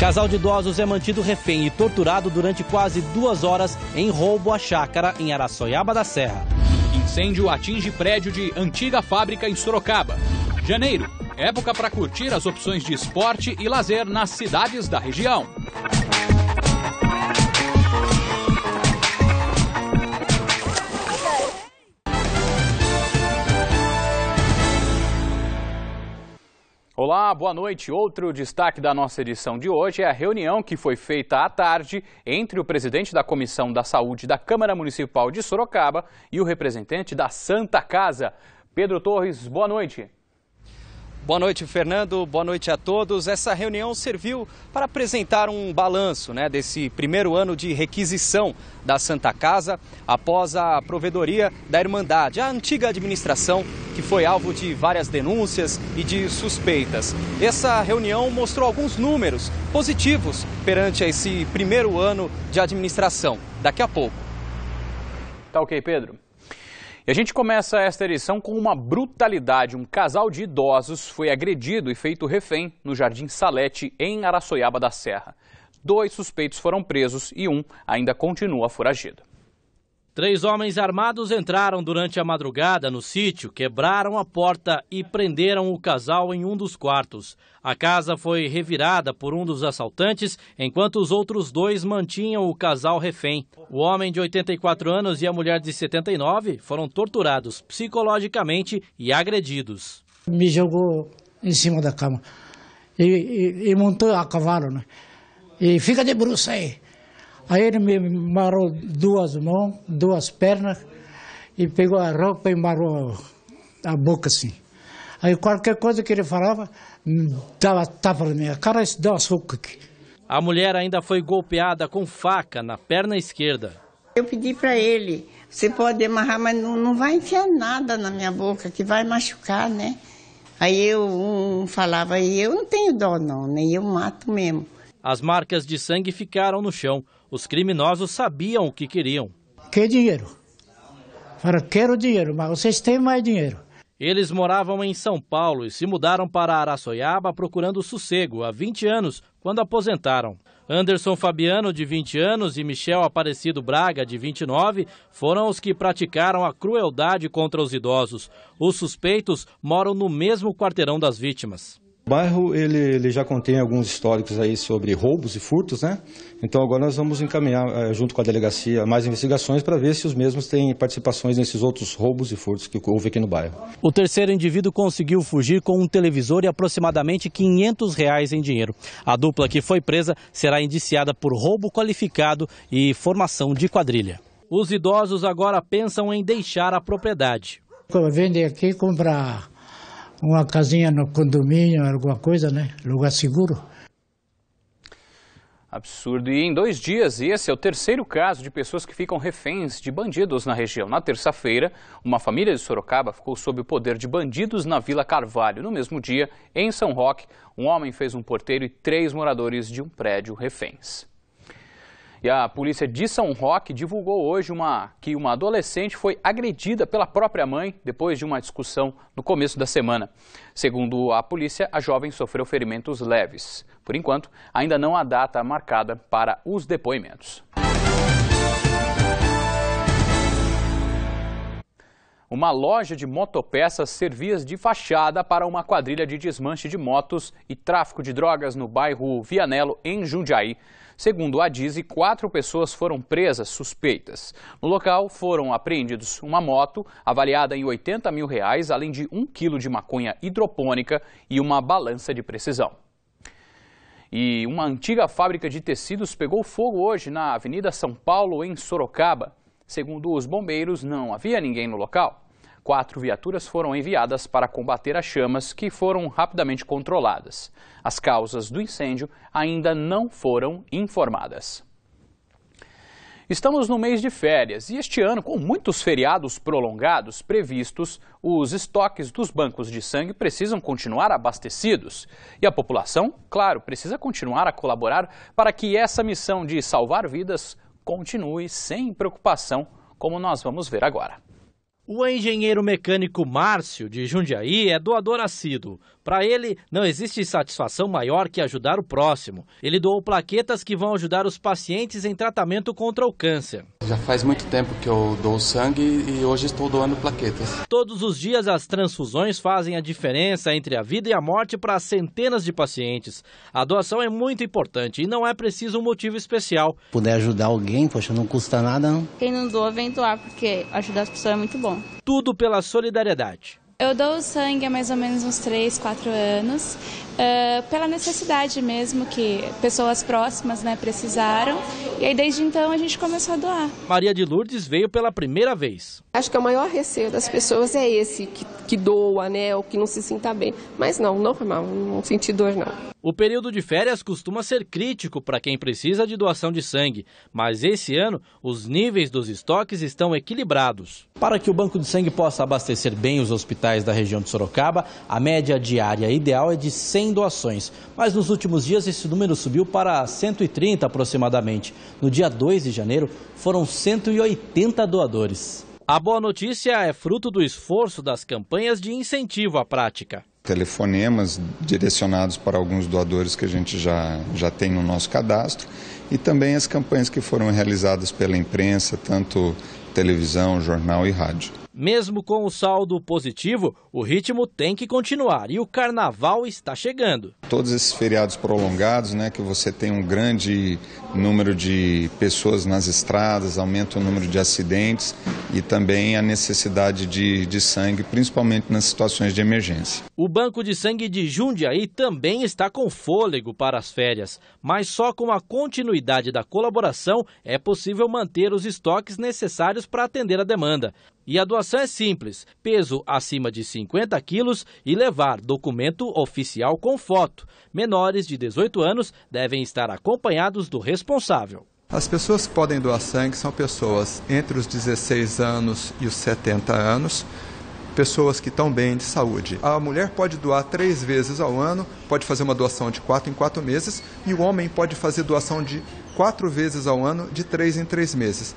Casal de idosos é mantido refém e torturado durante quase duas horas em roubo à chácara em Araçoiaba da Serra. Incêndio atinge prédio de antiga fábrica em Sorocaba. Janeiro, época para curtir as opções de esporte e lazer nas cidades da região. boa noite. Outro destaque da nossa edição de hoje é a reunião que foi feita à tarde entre o presidente da Comissão da Saúde da Câmara Municipal de Sorocaba e o representante da Santa Casa, Pedro Torres. Boa noite. Boa noite, Fernando. Boa noite a todos. Essa reunião serviu para apresentar um balanço né, desse primeiro ano de requisição da Santa Casa após a provedoria da Irmandade, a antiga administração que foi alvo de várias denúncias e de suspeitas. Essa reunião mostrou alguns números positivos perante esse primeiro ano de administração. Daqui a pouco. Tá ok, Pedro? E a gente começa esta edição com uma brutalidade. Um casal de idosos foi agredido e feito refém no Jardim Salete, em Araçoiaba da Serra. Dois suspeitos foram presos e um ainda continua foragido. Três homens armados entraram durante a madrugada no sítio, quebraram a porta e prenderam o casal em um dos quartos. A casa foi revirada por um dos assaltantes, enquanto os outros dois mantinham o casal refém. O homem de 84 anos e a mulher de 79 foram torturados psicologicamente e agredidos. Me jogou em cima da cama e, e, e montou a cavalo, né? E fica de bruxa aí. Aí ele me marou duas mãos, duas pernas, e pegou a roupa e marou a boca assim. Aí qualquer coisa que ele falava, mm, dava tapa na minha cara e dava soco aqui. A mulher ainda foi golpeada com faca na perna esquerda. Eu pedi para ele, você pode amarrar, mas não, não vai enfiar nada na minha boca, que vai machucar, né? Aí eu um falava, eu não tenho dó não, nem né? eu mato mesmo. As marcas de sangue ficaram no chão. Os criminosos sabiam o que queriam. Que dinheiro? Falaram, quero dinheiro, mas vocês têm mais dinheiro. Eles moravam em São Paulo e se mudaram para Araçoiaba procurando sossego há 20 anos, quando aposentaram. Anderson Fabiano, de 20 anos, e Michel Aparecido Braga, de 29, foram os que praticaram a crueldade contra os idosos. Os suspeitos moram no mesmo quarteirão das vítimas. O bairro ele, ele já contém alguns históricos aí sobre roubos e furtos, né? Então agora nós vamos encaminhar eh, junto com a delegacia mais investigações para ver se os mesmos têm participações nesses outros roubos e furtos que houve aqui no bairro. O terceiro indivíduo conseguiu fugir com um televisor e aproximadamente 500 reais em dinheiro. A dupla que foi presa será indiciada por roubo qualificado e formação de quadrilha. Os idosos agora pensam em deixar a propriedade. Vender aqui, e comprar uma casinha no condomínio, alguma coisa, né? Lugar seguro. Absurdo. E em dois dias, esse é o terceiro caso de pessoas que ficam reféns de bandidos na região. Na terça-feira, uma família de Sorocaba ficou sob o poder de bandidos na Vila Carvalho. No mesmo dia, em São Roque, um homem fez um porteiro e três moradores de um prédio reféns. E a polícia de São Roque divulgou hoje uma, que uma adolescente foi agredida pela própria mãe depois de uma discussão no começo da semana. Segundo a polícia, a jovem sofreu ferimentos leves. Por enquanto, ainda não há data marcada para os depoimentos. uma loja de motopeças servia de fachada para uma quadrilha de desmanche de motos e tráfico de drogas no bairro Vianello, em Jundiaí. Segundo a Dizi, quatro pessoas foram presas suspeitas. No local foram apreendidos uma moto avaliada em 80 mil reais, além de um quilo de maconha hidropônica e uma balança de precisão. E uma antiga fábrica de tecidos pegou fogo hoje na Avenida São Paulo, em Sorocaba. Segundo os bombeiros, não havia ninguém no local. Quatro viaturas foram enviadas para combater as chamas, que foram rapidamente controladas. As causas do incêndio ainda não foram informadas. Estamos no mês de férias e este ano, com muitos feriados prolongados previstos, os estoques dos bancos de sangue precisam continuar abastecidos. E a população, claro, precisa continuar a colaborar para que essa missão de salvar vidas continue sem preocupação, como nós vamos ver agora. O engenheiro mecânico Márcio, de Jundiaí, é doador assíduo. Para ele, não existe satisfação maior que ajudar o próximo. Ele doou plaquetas que vão ajudar os pacientes em tratamento contra o câncer já faz muito tempo que eu dou sangue e hoje estou doando plaquetas. Todos os dias as transfusões fazem a diferença entre a vida e a morte para centenas de pacientes. A doação é muito importante e não é preciso um motivo especial. Puder ajudar alguém, poxa, não custa nada não. Quem não doa, vem doar, porque ajudar as pessoas é muito bom. Tudo pela solidariedade. Eu dou sangue há mais ou menos uns 3, 4 anos, uh, pela necessidade mesmo que pessoas próximas né, precisaram. E aí desde então a gente começou a doar. Maria de Lourdes veio pela primeira vez. Acho que o maior receio das pessoas é esse, que, que doa, né, ou que não se sinta bem. Mas não, normal, não senti dor não. O período de férias costuma ser crítico para quem precisa de doação de sangue, mas esse ano os níveis dos estoques estão equilibrados. Para que o banco de sangue possa abastecer bem os hospitais, hospitais da região de Sorocaba, a média diária ideal é de 100 doações, mas nos últimos dias esse número subiu para 130 aproximadamente. No dia 2 de janeiro, foram 180 doadores. A boa notícia é fruto do esforço das campanhas de incentivo à prática. Telefonemas direcionados para alguns doadores que a gente já, já tem no nosso cadastro e também as campanhas que foram realizadas pela imprensa, tanto televisão, jornal e rádio. Mesmo com o saldo positivo, o ritmo tem que continuar e o carnaval está chegando todos esses feriados prolongados, né, que você tem um grande número de pessoas nas estradas, aumenta o número de acidentes e também a necessidade de, de sangue, principalmente nas situações de emergência. O Banco de Sangue de Jundiaí também está com fôlego para as férias, mas só com a continuidade da colaboração é possível manter os estoques necessários para atender a demanda. E a doação é simples: peso acima de 50 quilos e levar documento oficial com foto Menores de 18 anos devem estar acompanhados do responsável. As pessoas que podem doar sangue são pessoas entre os 16 anos e os 70 anos, pessoas que estão bem de saúde. A mulher pode doar três vezes ao ano, pode fazer uma doação de quatro em quatro meses, e o homem pode fazer doação de quatro vezes ao ano, de três em três meses.